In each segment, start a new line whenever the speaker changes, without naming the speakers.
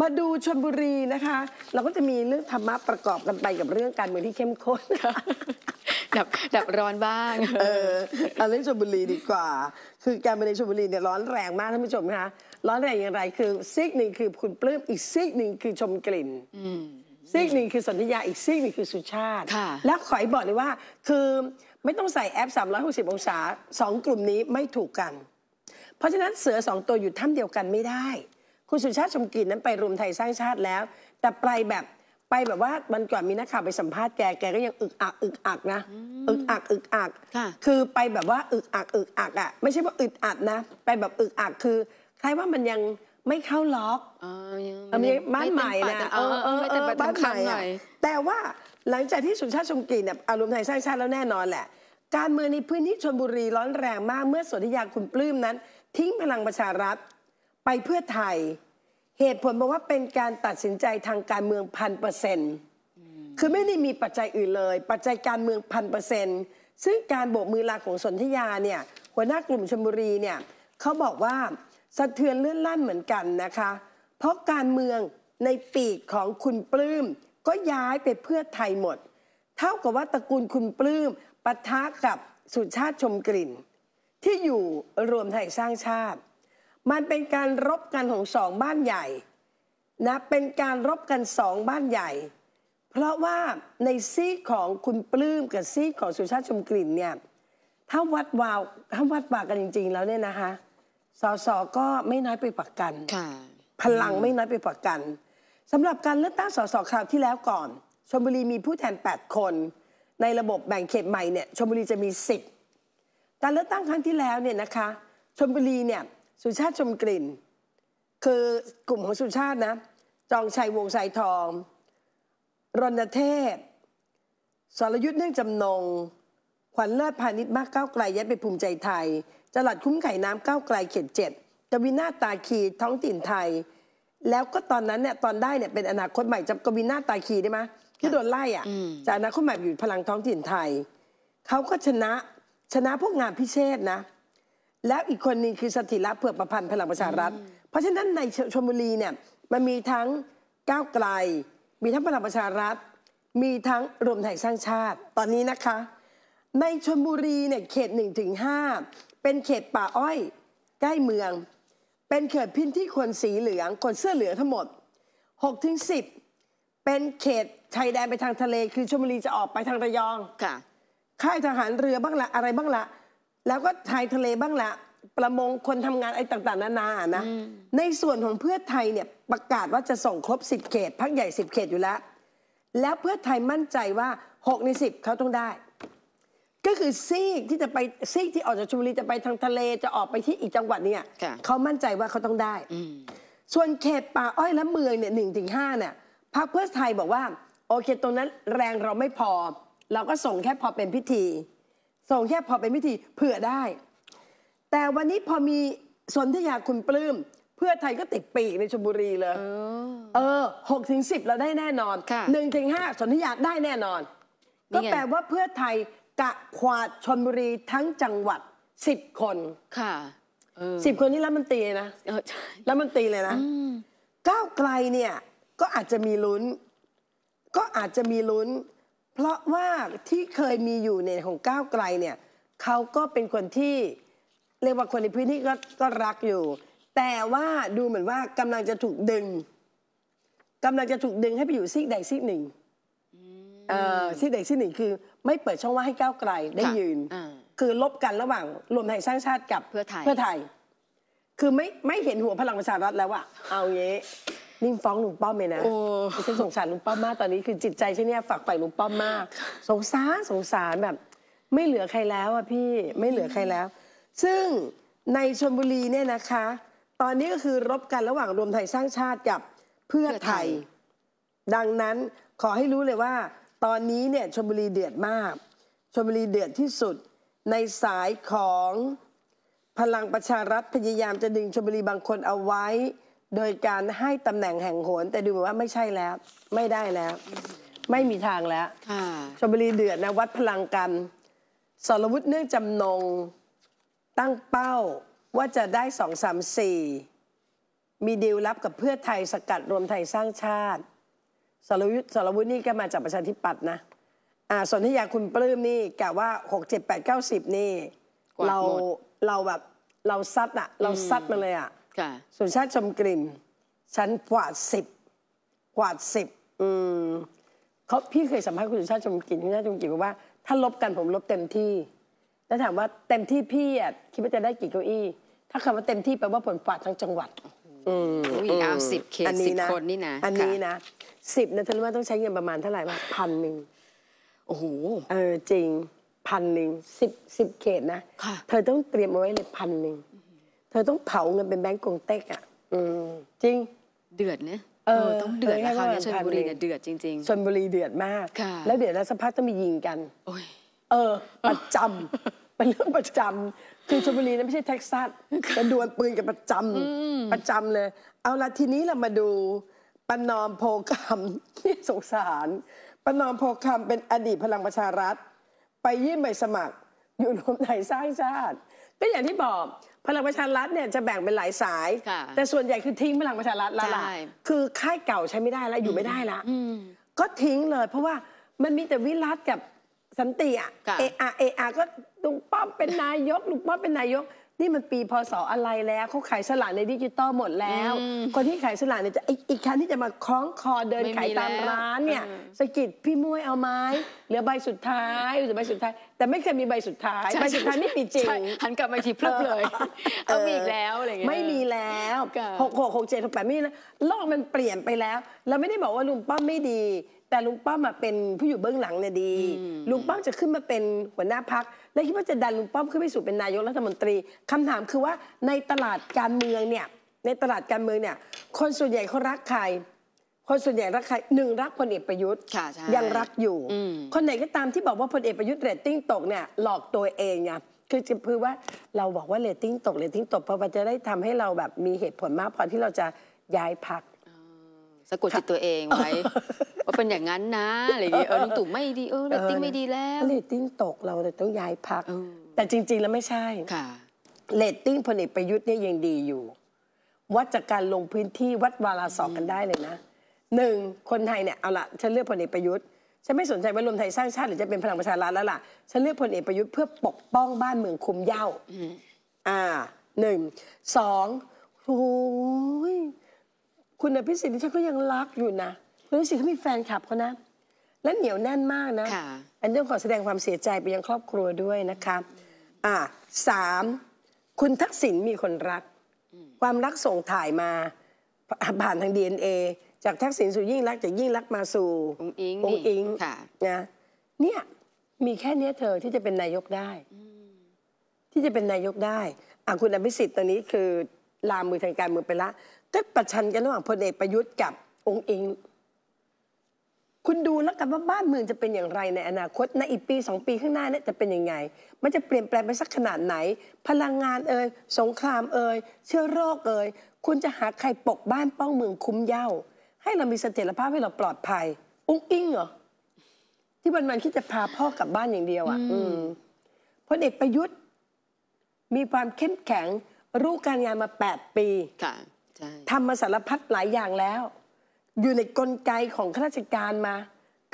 มาดูชนบุรีนะคะ เราก็จะมีเรื่องธรรมะประกอบกันไปกับเรื่องการเมืองที่เข้มข้นค่ะดับดับร้อนบ้าง เออเอาเรื่องชนบุรีดีกว่า คือการเมืองในชนบุรีเนี่ยร้อนแรงมากท่านผู้ชมคะร้อนแรงอย่างไร คือซิกหนึ่งคือคุณปลื้มอีกซิกหนึ่งคือชมกลิ่นซิกหนึ่งคือสนธยาอีกซิกหนึ่งคือสุชาติแล้วขอให้บอกเลยว่า คือไม่ต้องใส่แอป360องศาสองกลุ่มนี้ไม่ถูกกัน เพราะฉะนั้นเสือสองตัวอยู่ถ้ำเดียวกันไม่ได้คุณสุชาติชมกินนั้นไปรวมไทยสร้างชาติแล้ว แต่ไปแบบไปแบบว่ามันก่อนมีนักข่าวไปสัมภาษณ์แกแกก็ยังอึกอัก อึกอักนะอึกอักอึกอักคือไปแบบว่าอึกอักอึกอักอ่ะไม่ใช่ว่าอึดอัดนะไปแบบอึกอักคือคล้ายว่ามันยังไม่เข้าล็อกอันนี้บ้านใหม่นะเออเออบ้านใหม่แต่ว่าหลังจากที่สุชาติชมกินเนี่ยอารมณ์ไทยสร้างชาติแล้วแน่นอนแหละ การเมืองในพื้นที่ชนบุรีร้อนแรงมากเมื่อสนธิยาคุณปลื้มนั้น ทิ้งพลังประชารัฐไปเพื่อไทย เหตุผลบอกว่าเป็นการตัดสินใจทางการเมืองพันเปอร์เซ็นต์คือไม่ได้มีปัจจัยอื่นเลย ปัจจัยการเมืองพันเปอร์เซ็นต์ซึ่งการโบกมือลาของสนธยาเนี่ยหัวหน้ากลุ่มชมบุรีเนี่ยเขาบอกว่าสะเทือนเลื่อนลั่นเหมือนกันนะคะ เพราะการเมืองในปีกของคุณปลื้มก็ย้ายไปเพื่อไทยหมด เท่ากับว่าตระกูลคุณปลื้มปะทะกับสุชาติชมกลิ่น ที่อยู่รวมไทยสร้างชาติมันเป็นการรบกันของสองบ้านใหญ่นะเป็นการรบกันสองบ้านใหญ่ เพราะว่าในซีของคุณปลื้มกับซีของสุชาติชมกลิ่นเนี่ยถ้าวัดวาวถ้าวัดวากันจริงๆ แล้วเนี่ยนะคะสสก็ไม่น้อยไปปักกันพลังไม่น้อยไปปักกันสำหรับการเลือกตั้งสสคราวที่แล้วก่อนชลบุรีมีผู้แทน 8 คน ในระบบแบ่งเขตใหม่เนี่ยชลบุรีจะมี10การเลือกตั้งครั้งที่แล้วเนี่ยนะคะชลบุรีเนี่ยสุชาติชมกลิ่น คือกลุ่มของสุชาตินะ จองชัยวงสายทอง รณเทพสรยุทธ์เนื่องจำนง ขวัญเลิศพาณิชย์มากก้าวไกลยัดไปภูมิใจไทยจลัดคุ้มไข่น้ำก้าวไกลเขตเจ็ดกวินาตาคีท้องถิ่นไทย แล้วก็ตอนนั้นเนี่ยตอนได้เนี่ยเป็นอนาคตใหม่จำกวินาตาคีได้ไหมที่โดนไล่อ่ะจากอนาคตใหม่อยู่พลังท้องถิ่นไทยเขาก็ชนะชนะพวกงานพิเศษนะแล้วอีกคนนึงคือสถิรัตน์เผื่อประพันธ์พลังประชารัฐ เพราะฉะนั้นในชลบุรีเนี่ยมันมีทั้งก้าวไกลมีทั้งพลังประชารัฐมีทั้งรวมไทยสร้างชาติ ตอนนี้นะคะ ในชลบุรีเนี่ยเขต1นถึงหเป็นเขตป่าอ้อยใกล้เมือง เป็นเขตพื้นที่คนสีเหลืองคนเสื้อเหลืองทั้งหมด6ถึงสิเป็นเขตชายแดนไปทางทะเลคือชลบุรีจะออกไปทางระยอง ค่ะค่ายทหารเรือบ้างละอะไรบ้างละแล้วก็ชายทะเลบ้างละ ประมงคนทำงานไอ้ต่างๆนานานะในส่วนของเพื่อไทยเนี่ยประกาศว่าจะส่งครบสิบเขตพักใหญ่สิบเขตอยู่แล้วแล้วเพื่อไทยมั่นใจว่าหกในสิบเขาต้องได้ ก็คือซีกที่จะไปซีกที่ออกจากชุมพรจะไปทางทะเลจะออกไปที่อีกจังหวัดเนี่ยเขามั่นใจว่าเขาต้องได้ส่วนเขตป่าอ้อยและเมืองเนี่ยหนึ่งถึงห้าเนี่ยพักเพื่อไทยบอกว่า โอเคตรงนั้นแรงเราไม่พอเราก็ส่งแค่พอเป็นพิธีส่งแค่พอเป็นพิธีเผื่อได้ แต่วันนี้พอมีสนธยาคุณปลื้มเพื่อไทยก็ติดปีในชมบุรีเลยเออหกถึงสิบเราได้แน่นอนหนึ่งถึงห้าสนธยาได้แน่นอน ก็แปลว่าเพื่อไทยกะขวาดชนบุรีทั้งจังหวัดสิบคน ค่ะสิบคนนี้รัฐมนตรีนะรัฐมนตรีเลยนะก้าวไกลเนี่ยก็อาจจะมีลุ้น ก็อาจจะมีลุ้นเพราะว่าที่เคยมีอยู่ในของก้าวไกลเนี่ยเขาก็เป็นคนที่เรียกว่าคนในพื้นที่ก็ก็รักอยู่ แต่ว่าดูเหมือนว่ากำลังจะถูกดึง กำลังจะถูกดึงให้ไปอยู่ซีกใดซีกหนึ่งซีกใดซีกหนึ่งคือ ไม่เปิดช่องว่างให้ก้าวไกลได้ยืน คือลบกันระหว่างรวมไทยสร้างชาติกับเพื่อไทยเพื่อไทย คือไม่ไม่เห็นหัวพลังประชารัฐแล้วอะเอาเงี้นิ่มฟ้องลุงป้อมเลยนะฉันสงสารลุงป้อมมาก ตอนนี้คือจิตใจฉันเนี่ยฝักใฝ่ลุงป้อมมาก สงสาร สงสารแบบ ไม่เหลือใครแล้วอ่ะพี่ ไม่เหลือใครแล้ว ซึ่งในชนบุรีเนี่ยนะคะ ตอนนี้ก็คือรบกันระหว่างรวมไทยสร้างชาติกับเพื่อไทย ดังนั้นขอให้รู้เลยว่า ตอนนี้เนี่ยชนบุรีเดือดมากชนบุรีเดือดที่สุดในสายของพลังประชารัฐพยายามจะดึงชนบุรีบางคนเอาไว้โดยการให้ตำแหน่งแห่งโหนแต่ดูเหมือนว่าไม่ใช่แล้ว ไม่ได้แล้ว ไม่มีทางแล้วชลบุรีเดือดนะวัดพลังกันสรวุฒิเนื่องจำนงตั้งเป้าว่าจะได้สองสามสี่มีดีลลับกับเพื่อไทยสกัดรวมไทยสร้างชาติสรวุฒิสรวุฒินี่ก็มาจากประชาธิปัตย์นะอ่าสนธิยาคุณปลื้มนี่กะว่าหกเจ็ดแปดเก้าสิบนี่ เราเราแบบเราซัดอะเราซัดมาเลยอะสุชาติชมกลิ่นชั้นกว่าสิบกว่าสิบเขาพี่เคยสัมภาษณ์คุณสุชาติชมกลิ่นคุณสุชาติชมกลิ่นบอกว่า ถ้าลบกันผมลบเต็มที่ แล้วถามว่าเต็มที่พี่อ่ะคิดว่าจะได้กี่เก้าอี้ ถ้าคำว่าเต็มที่แปลว่าผลปาดทั้งจังหวัดอืมอี้ยเอาสิบเขตสิบคนนี่นะอันนี้นะสิบนะเธอรู้ว่าต้องใช้เงินประมาณเท่าไหร่ป่ะพันหนึ่งโอ้โหเออจริงพันหนึ่งสิบสิบเขตนะเธอต้องเตรียมเอาไว้เลยพันหนึ่งเธอต้องเผาเงินเป็นแบงก์กงเต็กอ่ะจริงเดือดเนี่ยเออต้องเดือดนะคราวนี้ชนบุรีเนี่ยเดือดจริงๆชนบุรีเดือดมาก แล้วเดี๋ยว้วสักพักต้องมียิงกันเออประจำเป็นเรื่องประจำคือชนบุรีนั้นไม่ใช่เท็กซัสจะดวลปืนกันประจำประจำเลย เอาละทีนี้เรามาดูปนอมโพคำที่สงสารปนอมโพคำเป็นอดีตพลังประชารัฐ ไปยื่นใบสมัคร อยู่รวมไทยสร้างชาติก็อย่างที่บอกพลังประชารัฐเนี่ยจะแบ่งเป็นหลายสาย แต่ส่วนใหญ่คือทิ้งพลังประชารัฐละล่ะคือค่ายเก่าใช้ไม่ได้แล้วอยู่ไม่ได้ละก็ทิ้งเลยเพราะว่ามันมีแต่วิรัตกับสันติอะเออาเออาก็ลุงป้อมเป็นนายกลุงป้อมเป็นนายกนี่มันปีพศอะไรแล้วเขาขายสลากในดิจิตอลหมดแล้ว คนที่ขายสลากเนี่ยจะอีกครั้งที่จะมาคล้องคอเดินขายตามร้านเนี่ยสกิดพี่มุ้ยเอาไม้เหลือใบสุดท้ายหรือใบสุดท้าย แต่ไม่เคยมีใบสุดท้ายใบสุดท้ายไม่มีจริง หันกลับมาทีเพิ่มเลยเอามีอีกแล้วอะไรเงี้ยไม่มีแล้วหกหกหกเจ็ดหกแปดไม่นะโอกมันเปลี่ยนไปแล้ว เราไม่ได้บอกว่าลุงป้อมไม่ดี แต่ลุงป้อมมาเป็นผู้อยู่เบื้องหลังเนี่ยดีลุงป้อมจะขึ้นมาเป็นหัวหน้าพักและคิดว่าจะดันลุงป้อมขึ้นไปสู่เป็นนายกรัฐมนตรี คำถามคือว่าในตลาดการเมืองเนี่ยในตลาดการเมืองเนี่ยคนส่วนใหญ่เขารักใคร คนส่วนใหญ่รักใครหนึ่งรักพลเอกประยุทธ์ ยังรักอยู่ คนไหนก็ตามที่บอกว่าพลเอกประยุทธ์เรตติ้งตกเนี่ยหลอกตัวเองไงคือจะพูดว่าเราบอกว่าเรตติ้งตกเรตติ้งตกเพราะว่าจะได้ทำให้เราแบบมีเหตุผลมากพอที่เราจะย้ายพักสะกดจิตตัวเองไว้ก็เป็นอย่างนั้นนะอะไรอย่างเงี้ยเออลุงตู่ไม่ดีเออเรตติ้งไม่ดีแล้วเรตติ้งตกเราเลยต้องย้ายพักแต่จริง ๆแล้วไม่ใช่ค่ะเรตติ้งพลเอกประยุทธ์เนี่ยยังดีอยู่วัดจากการลงพื้นที่วัดวาราสอบกันได้เลยนะหนึ่งคนไทยเนี่ยเอาละฉันเลือกพลเอกประยุทธ์ฉันไม่สนใจว่ารวมไทยสร้างชาติหรือจะเป็นพลังประชารัฐแล้วล่ะฉันเลือกพลเอกประยุทธ์เพื่อปกป้องบ้านเมืองคุมเย่าอ่าหนึ่งสองโอ้ยคุณอภิสิทธิ์ฉันก็ยังรักอยู่นะรู้สึกเขามีแฟนคลับเขานะ และเหนียวแน่นมากนะ อันนี้ต้องขอแสดงความเสียใจไปยังครอบครัวด้วยนะคะอ่าสามคุณทักษิณมีคนรัก ความรักส่งถ่ายมาผ่านทาง DNA จากทักษิณสู่ยิ่งรักจากยิ่งรักมาสู่องค์อิงองค์อิงค่ะ นะ เนี่ย มีแค่เนี้ยเธอที่จะเป็นนายกได้ ที่จะเป็นนายกได้อ่คุณอภิสิทธิ์ตอนนี้คือลามือทางการเมืองไปละก็ประชันกันระหว่างพลเอกประยุทธ์กับองค์อิงคุณดูแล้วกันว่าบ้านเมืองจะเป็นอย่างไรในอนาคตในอีกปีสองปีข้างหน้าเนี่ยจะเป็นยังไง มันจะเปลี่ยนแปลงไปสักขนาดไหน พลังงานเอ่ยสงครามเอ่ยเชื้อโรคเอ่ยคุณจะหาใครปกบ้านป้องเมืองคุ้มเย้า ให้เรามีเสถียรภาพให้เราปลอดภัย อุ้งอิงเหรอที่วันวันคิดจะพาพ่อกลับบ้านอย่างเดียวอ่ะพลเอกประยุทธ์ มีความเข้มแข็ง รู้การงานมา 8 ปีทำมาสารพัดหลายอย่างแล้วอยู่ในกลไกของข้าราชการมา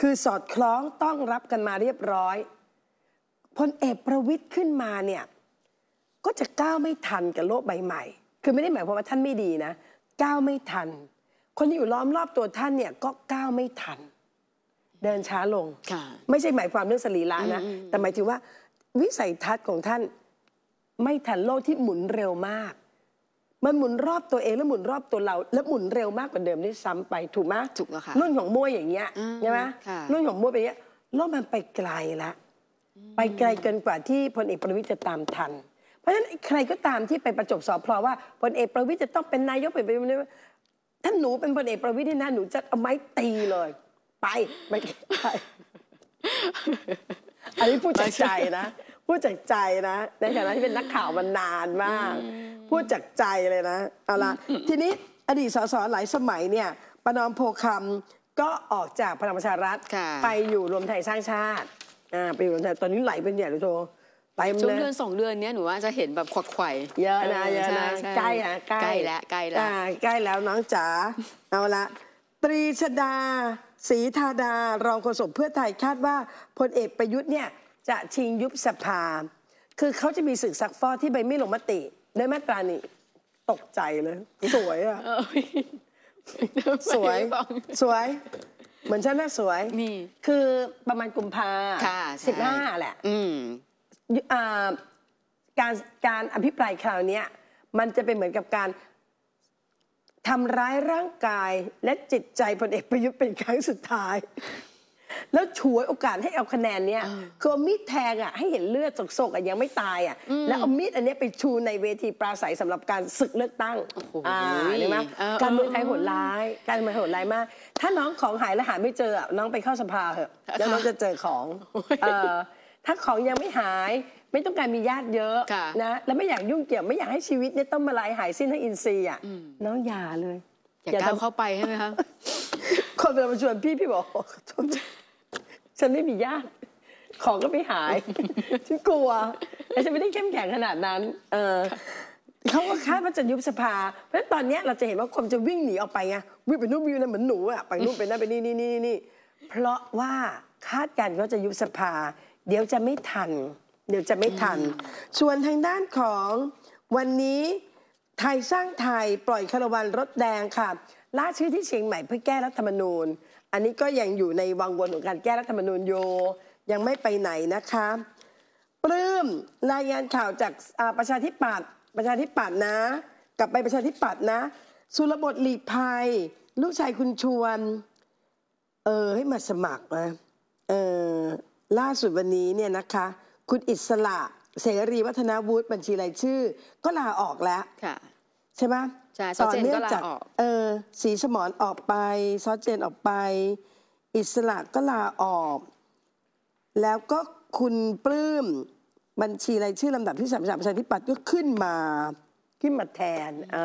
คือสอดคล้องต้องรับกันมาเรียบร้อยพลเอกประวิทย์ขึ้นมาเนี่ยก็จะก้าวไม่ทันกับโลกใบใหม่คือไม่ได้หมายความว่าท่านไม่ดีนะ ก้าวไม่ทัน คนที่อยู่ล้อมรอบตัวท่านเนี่ยก็ก้าวไม่ทัน เดินช้าลงไม่ใช่หมายความเรื่องสรีระนะแต่หมายถึงว่าวิสัยทัศน์ของท่านไม่ทันโลกที่หมุนเร็วมากมันหมุนรอบตัวเอง แล้วหมุนรอบตัวเรา แล้วหมุนเร็วมากกว่าเดิมด้ซ้ำไปถูกไหมถูกแล้วค่ะรุ่นของมวยอย่างเงี้ยใช่ไหมรุ่นของมวยไปเงี้ยแล้วมันไปไกลละไปไกลเกินกว่าที่พลเอกประวิตยจะตามทัน เพราะฉะนั้นใครก็ตามที่ไปประจบสอบพลอว่าพลเอกประวิตยจะต้องเป็นนายกเป็นไปไม่ได้ถ้าหนูเป็นพลเอกประวิตยนะหนูจะเอาไม้ตีเลย ไปไปอันนี้พูดจากใจนะพูดจากใจนะ ในฐานะที่เป็นนักข่าวมานานมาก พูดจากใจเลยนะ เอาละทีนี้อดีตสสหลายสมัยเนี่ยปรนอมโพคำก็ออกจากพลังประชารัฐ ไปอยู่รวมไทยสร้างชาติ อ่าไปอยู่รวมไทยตอนนี้ไหลเป็นใหญ่เลยโตไปช่วงเดือนสองเดือนเนี้ยหนูว่าจะเห็นแบบขวักไข่เยอะนะเยอะนะใกล้อะใกล้แล้วใกล้แล้วใกล้แล้วน้องจ๋า เอาละตรีชดาศรีธาดารองโฆษกเพื่อไทยคาดว่าพลเอกประยุทธ์เนี่ยจะชิงยุบสภาคือเขาจะมีศึกซักฟอที่ใบไม่ลงมติในมาตรานี้ ตกใจเลยสวยอ่ะสวยสวย เหมือนฉันน่าสวยนี่ คือประมาณกุมภาสิบห้าแหละ อืมการการอภิปรายคราวนี้มันจะเป็นเหมือนกับการทำร้ายร่างกายและจิตใจพลเอกประยุทธ์เป็นครั้งสุดท้ายแล้วฉวยโอกาสให้เอาคะแนนเนี่ยคือเอามีดแทงอ่ะให้เห็นเลือดสกๆอ่ะยังไม่ตายอ่ะ แล้วเอามีดอันนี้ไปชูในเวทีปราศัยสำหรับการศึกเลือกตั้งอ่าเห็นไหมการเมืองไทยโหดร้าย การเมืองโหดร้ายมาก ถ้าน้องของหายแล้วหาไม่เจอน้องไปเข้าสภาเถอะแล้วน้องจะเจอของถ้าของยังไม่หายไม่ต้องการมีญาติเยอะนะแล้วไม่อยากยุ่งเกี่ยวไม่อยากให้ชีวิตเนี่ยต้องมาลายหายสิ้นทั้งอินทรีย์อ่ะน้องอย่าเลยอย่าเข้าไปใช่ไหมคะคนเวลามาชวนพี่พี่บอกขอโทษฉันไม่มีญาติของก็ไม่หายฉันกลัวแต่ฉันไม่ได้เข้มแข็งขนาดนั้น เออเขาก็คาดว่าจะยุบสภา เพราะฉะนั้นตอนนี้เราจะเห็นว่าคนจะวิ่งหนีออกไปไงวิ่งไปนู่นวิ่งนั่นเหมือนหนูอะไปนู่นไปนั่นไปนี่นี่นี่นี่เพราะว่าคาดการณ์ว่าจะยุบสภา เดี๋ยวจะไม่ทัน เดี๋ยวจะไม่ทันส่วนทางด้านของวันนี้ไทยสร้างไทยปล่อยคารวันรถแดงค่ะล่าชื่อที่เชียงใหม่ เพื่อแก้รัฐธรรมนูญอันนี้ก็ยังอยู่ในวังวนของการแก้รัฐธรรมนูญโยยังไม่ไปไหนนะคะปลื้มรายงานข่าวจากประชาธิปัตย์ประชาธิปัตย์นะ กลับไปประชาธิปัตย์นะสุรบทหลีกภัย ลูกชายคุณชวนเออให้มาสมัครนะเออล่าสุดวันนี้เนี่ยนะคะ คุณอิสระเสรีวัฒนาวุฒิบัญชีรายชื่อ ก็ลาออกแล้วใช่ไหมใช่ซอเจนก็ลาออกเออสีสมอนออกไปซอเจนออกไป อิสระก็ลาออก แล้วก็คุณปลื้มบัญชีรายชื่อลำดับที่สามสามประชาธิปัตย์ก็ขึ้นมาขึ้นมาแทนอ่า